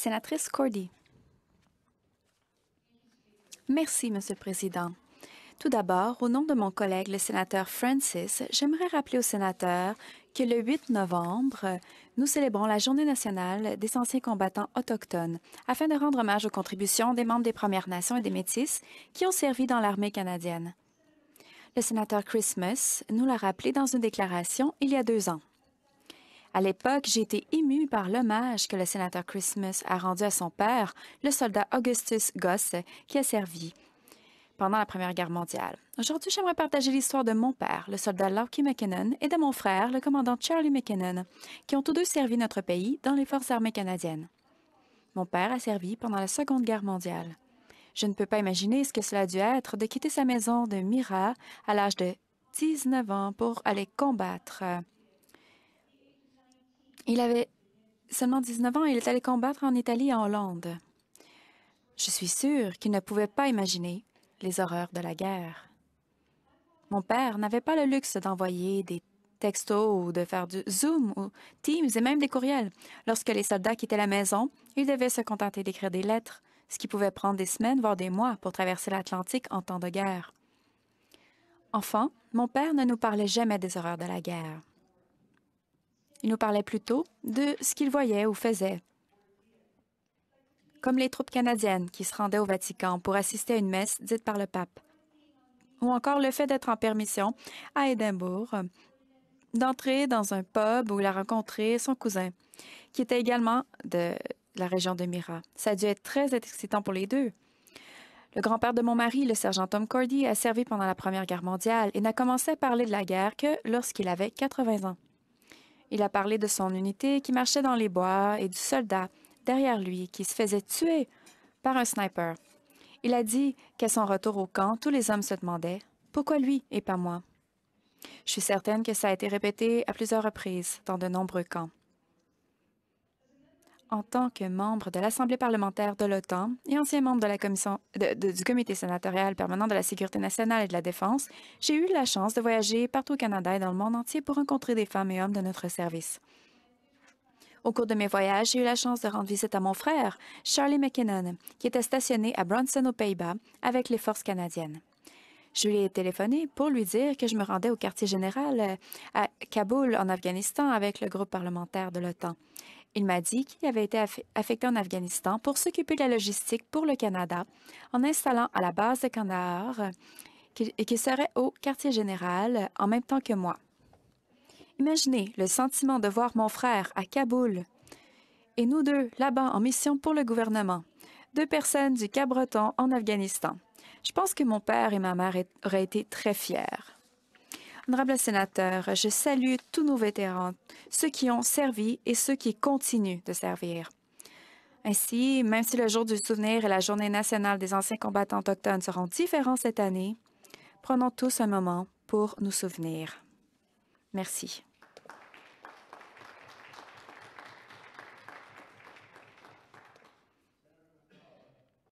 Sénatrice Cordy. Merci, Monsieur le Président. Tout d'abord, au nom de mon collègue le sénateur Francis, j'aimerais rappeler au sénateur que le 8 novembre, nous célébrons la Journée nationale des anciens combattants autochtones afin de rendre hommage aux contributions des membres des Premières Nations et des Métis qui ont servi dans l'armée canadienne. Le sénateur Christmas nous l'a rappelé dans une déclaration il y a deux ans. À l'époque, j'ai été ému par l'hommage que le sénateur Christmas a rendu à son père, le soldat Augustus Goss, qui a servi pendant la Première Guerre mondiale. Aujourd'hui, j'aimerais partager l'histoire de mon père, le soldat Lockheed McKinnon, et de mon frère, le commandant Charlie McKinnon, qui ont tous deux servi notre pays dans les forces armées canadiennes. Mon père a servi pendant la Seconde Guerre mondiale. Je ne peux pas imaginer ce que cela a dû être de quitter sa maison de Mira à l'âge de 19 ans pour aller combattre euh, il avait seulement 19 ans et il est allé combattre en Italie et en Hollande. Je suis sûre qu'il ne pouvait pas imaginer les horreurs de la guerre. Mon père n'avait pas le luxe d'envoyer des textos ou de faire du Zoom ou Teams et même des courriels. Lorsque les soldats quittaient la maison, ils devaient se contenter d'écrire des lettres, ce qui pouvait prendre des semaines, voire des mois pour traverser l'Atlantique en temps de guerre. Enfin, mon père ne nous parlait jamais des horreurs de la guerre. Il nous parlait plutôt de ce qu'il voyait ou faisait. Comme les troupes canadiennes qui se rendaient au Vatican pour assister à une messe dite par le pape. Ou encore le fait d'être en permission à Édimbourg, d'entrer dans un pub où il a rencontré son cousin, qui était également de la région de Mira. Ça a dû être très excitant pour les deux. Le grand-père de mon mari, le sergent Tom Cordy, a servi pendant la Première Guerre mondiale et n'a commencé à parler de la guerre que lorsqu'il avait 80 ans. Il a parlé de son unité qui marchait dans les bois et du soldat derrière lui qui se faisait tuer par un sniper. Il a dit qu'à son retour au camp, tous les hommes se demandaient Pourquoi lui et pas moi Je suis certaine que ça a été répété à plusieurs reprises dans de nombreux camps en tant que membre de l'Assemblée parlementaire de l'OTAN et ancien membre du Comité sénatorial permanent de la sécurité nationale et de la défense, j'ai eu la chance de voyager partout au Canada et dans le monde entier pour rencontrer des femmes et hommes de notre service. Au cours de mes voyages, j'ai eu la chance de rendre visite à mon frère, Charlie McKinnon, qui était stationné à Bronson aux Pays-Bas avec les forces canadiennes. Je lui ai téléphoné pour lui dire que je me rendais au quartier général euh, à Kaboul, en Afghanistan, avec le groupe parlementaire de l'OTAN. Il m'a dit qu'il avait été affecté en Afghanistan pour s'occuper de la logistique pour le Canada en installant à la base de Kandahar et qu'il serait au quartier général en même temps que moi. Imaginez le sentiment de voir mon frère à Kaboul et nous deux là-bas en mission pour le gouvernement, deux personnes du Cap-Breton en Afghanistan. Je pense que mon père et ma mère auraient été très fiers. Honorable sénateur, je salue tous nos vétérans, ceux qui ont servi et ceux qui continuent de servir. Ainsi, même si le jour du souvenir et la journée nationale des anciens combattants autochtones seront différents cette année, prenons tous un moment pour nous souvenir. Merci.